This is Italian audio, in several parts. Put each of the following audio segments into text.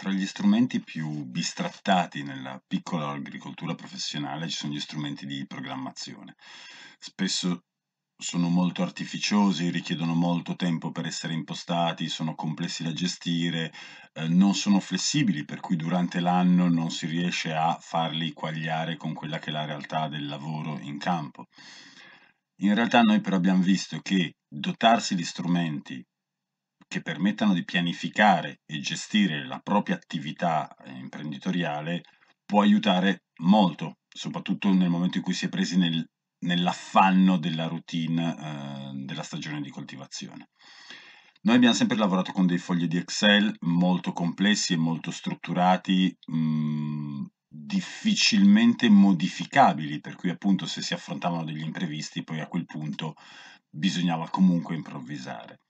Tra gli strumenti più bistrattati nella piccola agricoltura professionale ci sono gli strumenti di programmazione. Spesso sono molto artificiosi, richiedono molto tempo per essere impostati, sono complessi da gestire, eh, non sono flessibili, per cui durante l'anno non si riesce a farli quagliare con quella che è la realtà del lavoro in campo. In realtà noi però abbiamo visto che dotarsi di strumenti che permettano di pianificare e gestire la propria attività eh, imprenditoriale può aiutare molto, soprattutto nel momento in cui si è presi nel, nell'affanno della routine eh, della stagione di coltivazione. Noi abbiamo sempre lavorato con dei fogli di Excel molto complessi e molto strutturati, mh, mm, difficilmente modificabili, per cui appunto se si affrontavano degli imprevisti poi a quel punto bisognava comunque improvvisare.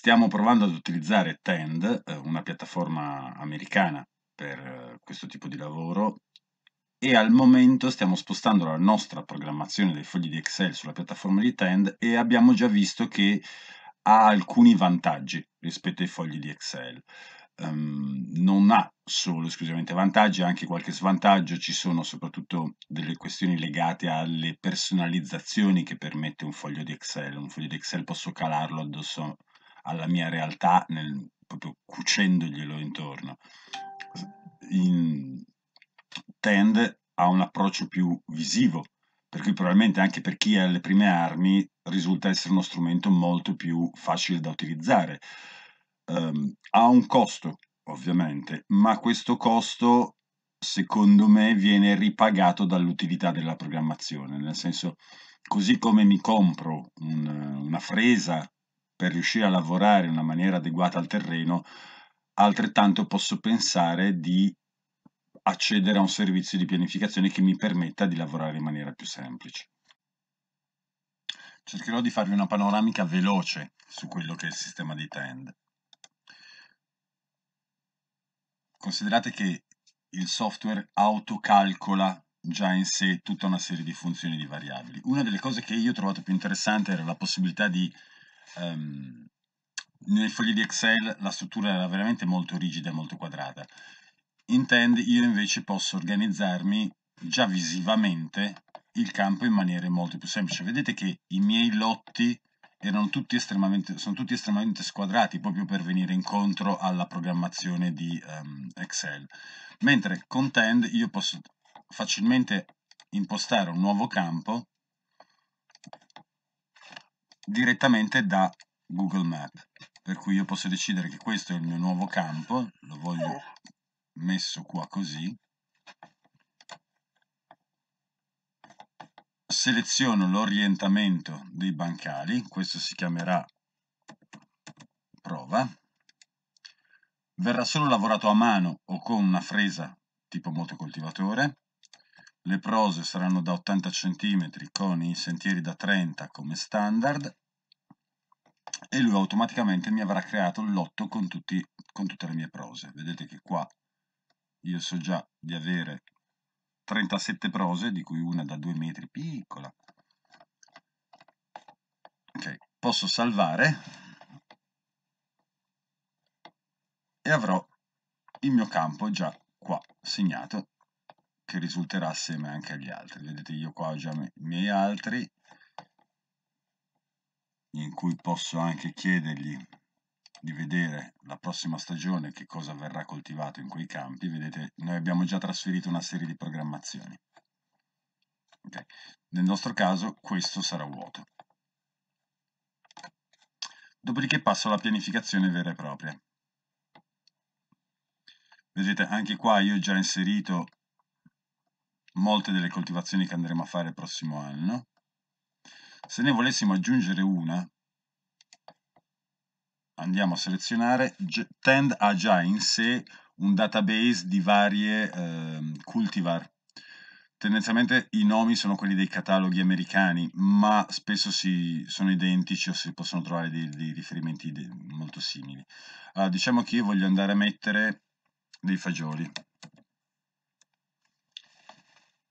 Stiamo provando ad utilizzare Tend, eh, una piattaforma americana per eh, questo tipo di lavoro, e al momento stiamo spostando la nostra programmazione dei fogli di Excel sulla piattaforma di Tend e abbiamo già visto che ha alcuni vantaggi rispetto ai fogli di Excel. Um, non ha solo esclusivamente vantaggi, ha anche qualche svantaggio, ci sono soprattutto delle questioni legate alle personalizzazioni che permette un foglio di Excel. Un foglio di Excel posso calarlo addosso alla mia realtà, nel, proprio cucendoglielo intorno. In, tende a un approccio più visivo, per cui probabilmente anche per chi ha le prime armi risulta essere uno strumento molto più facile da utilizzare. Um, ha un costo, ovviamente, ma questo costo, secondo me, viene ripagato dall'utilità della programmazione, nel senso, così come mi compro un, una fresa per riuscire a lavorare in una maniera adeguata al terreno, altrettanto posso pensare di accedere a un servizio di pianificazione che mi permetta di lavorare in maniera più semplice. Cercherò di farvi una panoramica veloce su quello che è il sistema di Tend. Considerate che il software autocalcola già in sé tutta una serie di funzioni di variabili. Una delle cose che io ho trovato più interessante era la possibilità di ehm, nei fogli di Excel la struttura era veramente molto rigida e molto quadrata. In Tend io invece posso organizzarmi già visivamente il campo in maniera molto più semplice. Vedete che i miei lotti erano tutti estremamente, sono tutti estremamente squadrati proprio per venire incontro alla programmazione di um, Excel. Mentre con Tend io posso facilmente impostare un nuovo campo direttamente da Google Map. Per cui io posso decidere che questo è il mio nuovo campo, lo voglio oh. messo qua così. Seleziono l'orientamento dei bancali, questo si chiamerà prova. Verrà solo lavorato a mano o con una fresa tipo motocoltivatore le prose saranno da 80 cm con i sentieri da 30 come standard e lui automaticamente mi avrà creato il lotto con, tutti, con tutte le mie prose. Vedete che qua io so già di avere 37 prose, di cui una da 2 metri piccola. Ok, posso salvare e avrò il mio campo già qua segnato che risulterà assieme anche agli altri. Vedete io qua ho già i miei altri in cui posso anche chiedergli di vedere la prossima stagione che cosa verrà coltivato in quei campi. Vedete noi abbiamo già trasferito una serie di programmazioni. Okay. Nel nostro caso questo sarà vuoto. Dopodiché passo alla pianificazione vera e propria. Vedete anche qua io ho già inserito molte delle coltivazioni che andremo a fare il prossimo anno. Se ne volessimo aggiungere una, andiamo a selezionare, Tend ha già in sé un database di varie eh, cultivar. Tendenzialmente i nomi sono quelli dei cataloghi americani, ma spesso si, sono identici o si possono trovare dei, dei riferimenti molto simili. Allora, ah, diciamo che io voglio andare a mettere dei fagioli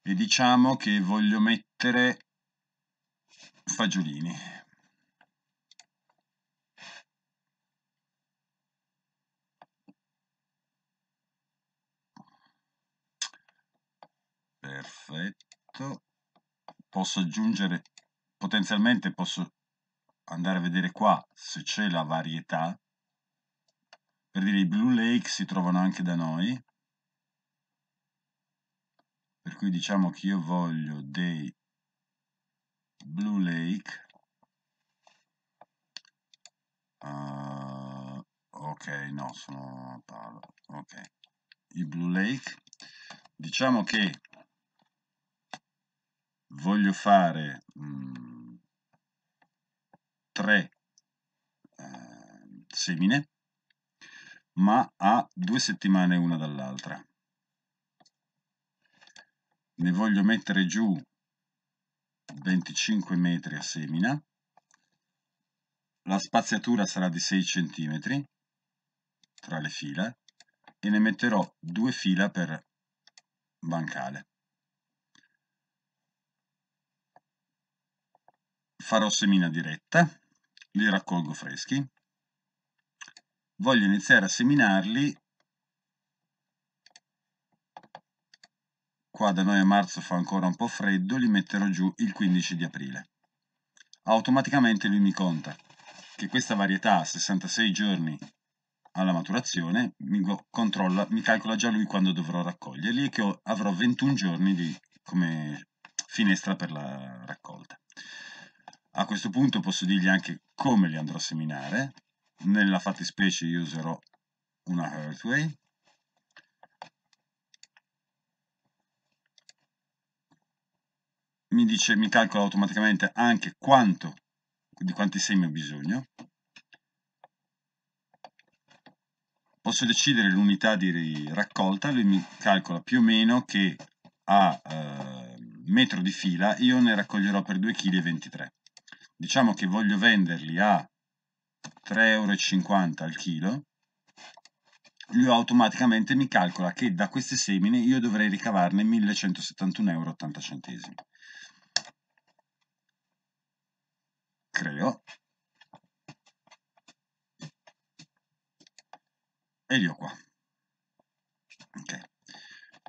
e diciamo che voglio mettere fagiolini. Perfetto. Posso aggiungere, potenzialmente posso andare a vedere qua se c'è la varietà. Per dire i Blue Lake si trovano anche da noi per cui diciamo che io voglio dei Blue Lake uh, ok no sono Paolo ok i Blue Lake diciamo che voglio fare mh, mm, tre uh, semine ma a due settimane una dall'altra ne voglio mettere giù 25 metri a semina, la spaziatura sarà di 6 cm tra le fila e ne metterò due fila per bancale. Farò semina diretta, li raccolgo freschi. Voglio iniziare a seminarli qua da noi a marzo fa ancora un po' freddo, li metterò giù il 15 di aprile. Automaticamente lui mi conta che questa varietà ha 66 giorni alla maturazione mi controlla, mi calcola già lui quando dovrò raccoglierli e che avrò 21 giorni di, come finestra per la raccolta. A questo punto posso dirgli anche come li andrò a seminare. Nella fattispecie io userò una Earthway mi dice, mi calcola automaticamente anche quanto, di quanti semi ho bisogno. Posso decidere l'unità di raccolta, lui mi calcola più o meno che a eh, metro di fila io ne raccoglierò per 2,23 kg. Diciamo che voglio venderli a 3,50 euro al chilo, lui automaticamente mi calcola che da queste semine io dovrei ricavarne 1171,80 euro. creo e li ho qua okay.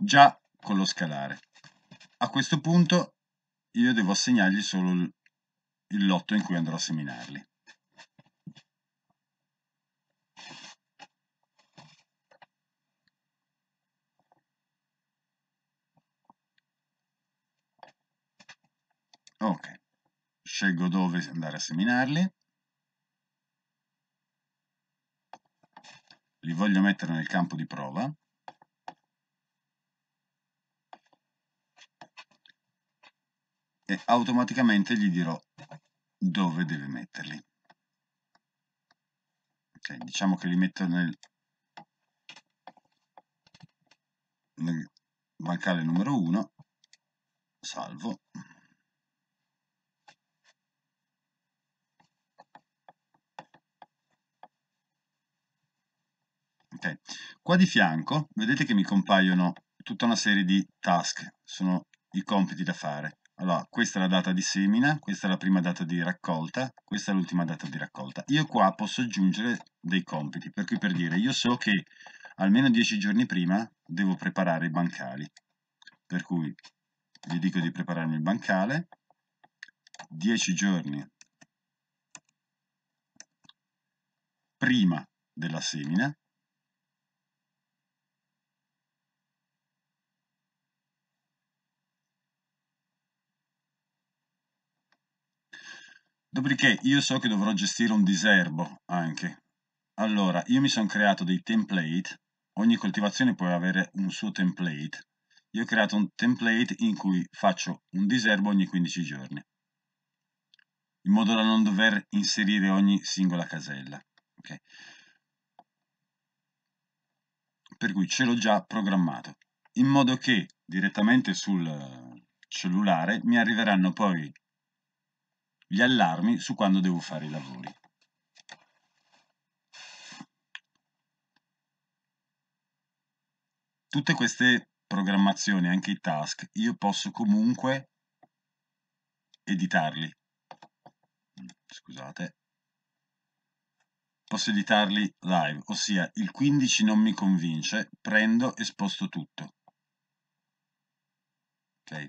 già con lo scalare a questo punto io devo assegnargli solo il, il lotto in cui andrò a seminarli ok scelgo dove andare a seminarli, li voglio mettere nel campo di prova, e automaticamente gli dirò dove deve metterli. Okay, diciamo che li metto nel, nel bancale numero 1, salvo, importante. Qua di fianco vedete che mi compaiono tutta una serie di task, sono i compiti da fare. Allora, questa è la data di semina, questa è la prima data di raccolta, questa è l'ultima data di raccolta. Io qua posso aggiungere dei compiti, per cui per dire, io so che almeno 10 giorni prima devo preparare i bancali. Per cui gli dico di prepararmi il bancale, 10 giorni prima della semina, Dopodiché io so che dovrò gestire un diserbo anche. Allora, io mi sono creato dei template, ogni coltivazione può avere un suo template. Io ho creato un template in cui faccio un diserbo ogni 15 giorni, in modo da non dover inserire ogni singola casella. Okay. Per cui ce l'ho già programmato, in modo che direttamente sul cellulare mi arriveranno poi gli allarmi su quando devo fare i lavori. Tutte queste programmazioni, anche i task, io posso comunque editarli. Scusate. Posso editarli live, ossia il 15 non mi convince, prendo e sposto tutto. Ok.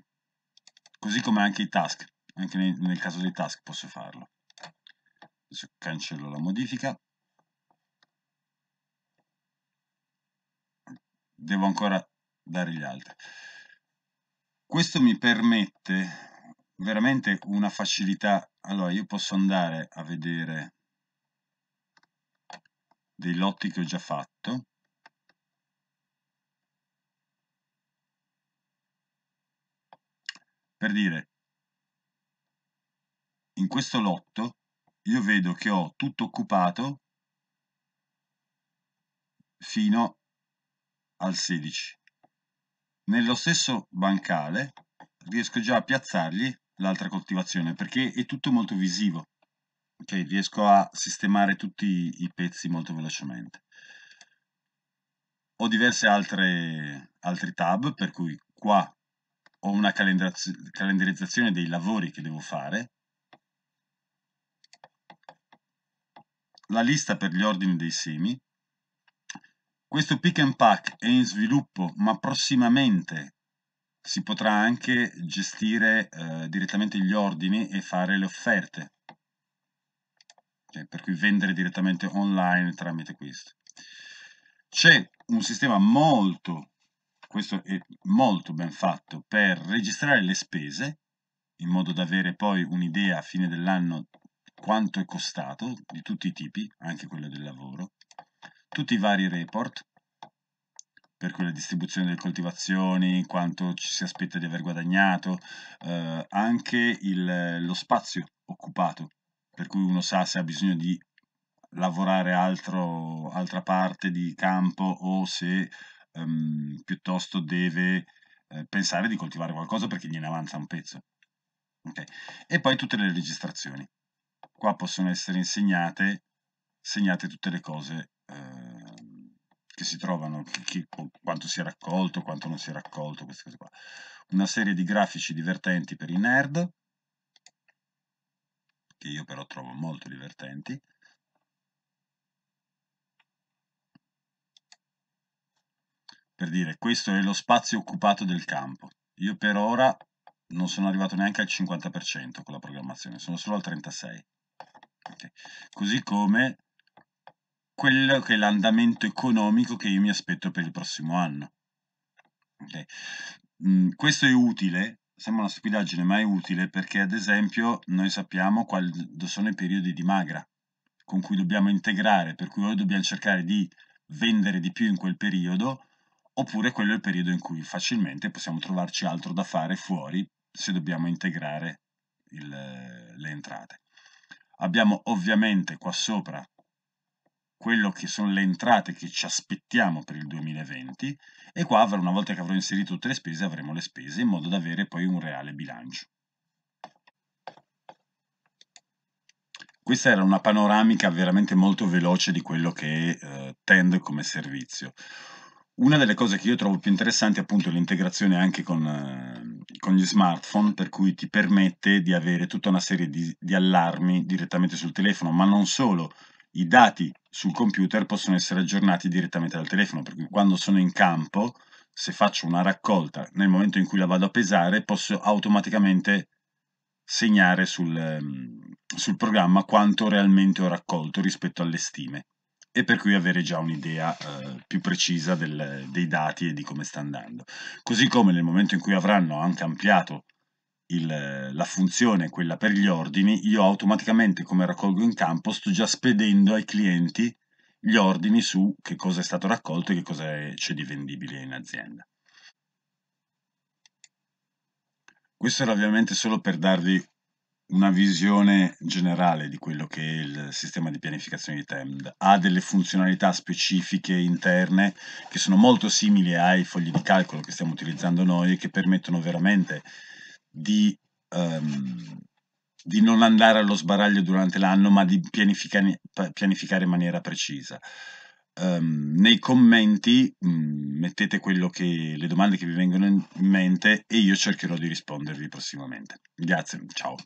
Così come anche i task anche nel, nel caso dei task posso farlo. Adesso cancello la modifica. Devo ancora dare gli altri. Questo mi permette veramente una facilità. Allora, io posso andare a vedere dei lotti che ho già fatto. Per dire, in questo lotto io vedo che ho tutto occupato fino al 16. Nello stesso bancale riesco già a piazzargli l'altra coltivazione perché è tutto molto visivo. Ok, riesco a sistemare tutti i pezzi molto velocemente. Ho diverse altre altri tab per cui qua ho una calendarizzazione dei lavori che devo fare la lista per gli ordini dei semi. Questo pick and pack è in sviluppo, ma prossimamente si potrà anche gestire eh, direttamente gli ordini e fare le offerte, cioè, per cui vendere direttamente online tramite questo. C'è un sistema molto, questo è molto ben fatto, per registrare le spese, in modo da avere poi un'idea a fine dell'anno quanto è costato, di tutti i tipi, anche quello del lavoro, tutti i vari report, per quella distribuzione delle coltivazioni, quanto ci si aspetta di aver guadagnato, eh, anche il, lo spazio occupato, per cui uno sa se ha bisogno di lavorare altro, altra parte di campo o se ehm, piuttosto deve eh, pensare di coltivare qualcosa perché gliene avanza un pezzo. Okay. E poi tutte le registrazioni qua possono essere insegnate, insegnate tutte le cose ehm, che si trovano, chi, quanto si è raccolto, quanto non si è raccolto, queste cose qua. Una serie di grafici divertenti per i nerd, che io però trovo molto divertenti. Per dire, questo è lo spazio occupato del campo. Io per ora non sono arrivato neanche al 50% con la programmazione, sono solo al 36% così come quello che è l'andamento economico che io mi aspetto per il prossimo anno. Okay. Mm, questo è utile, sembra una stupidaggine, ma è utile perché ad esempio noi sappiamo quando sono i periodi di magra con cui dobbiamo integrare, per cui o dobbiamo cercare di vendere di più in quel periodo, oppure quello è il periodo in cui facilmente possiamo trovarci altro da fare fuori se dobbiamo integrare il, le entrate. Abbiamo ovviamente qua sopra quello che sono le entrate che ci aspettiamo per il 2020 e qua una volta che avrò inserito tutte le spese avremo le spese in modo da avere poi un reale bilancio. Questa era una panoramica veramente molto veloce di quello che eh, Tend come servizio. Una delle cose che io trovo più interessanti è appunto l'integrazione anche con, eh, con gli smartphone, per cui ti permette di avere tutta una serie di, di allarmi direttamente sul telefono, ma non solo, i dati sul computer possono essere aggiornati direttamente dal telefono, per cui quando sono in campo, se faccio una raccolta, nel momento in cui la vado a pesare, posso automaticamente segnare sul, ehm, sul programma quanto realmente ho raccolto rispetto alle stime e per cui avere già un'idea eh, più precisa del, dei dati e di come sta andando. Così come nel momento in cui avranno anche ampliato il, la funzione, quella per gli ordini, io automaticamente come raccolgo in campo sto già spedendo ai clienti gli ordini su che cosa è stato raccolto e che cosa c'è di vendibile in azienda. Questo era ovviamente solo per darvi una visione generale di quello che è il sistema di pianificazione di TEMD. Ha delle funzionalità specifiche interne che sono molto simili ai fogli di calcolo che stiamo utilizzando noi e che permettono veramente di, um, di non andare allo sbaraglio durante l'anno, ma di pianificare, pianificare in maniera precisa. Um, nei commenti um, mettete che, le domande che vi vengono in mente e io cercherò di rispondervi prossimamente. Grazie, ciao.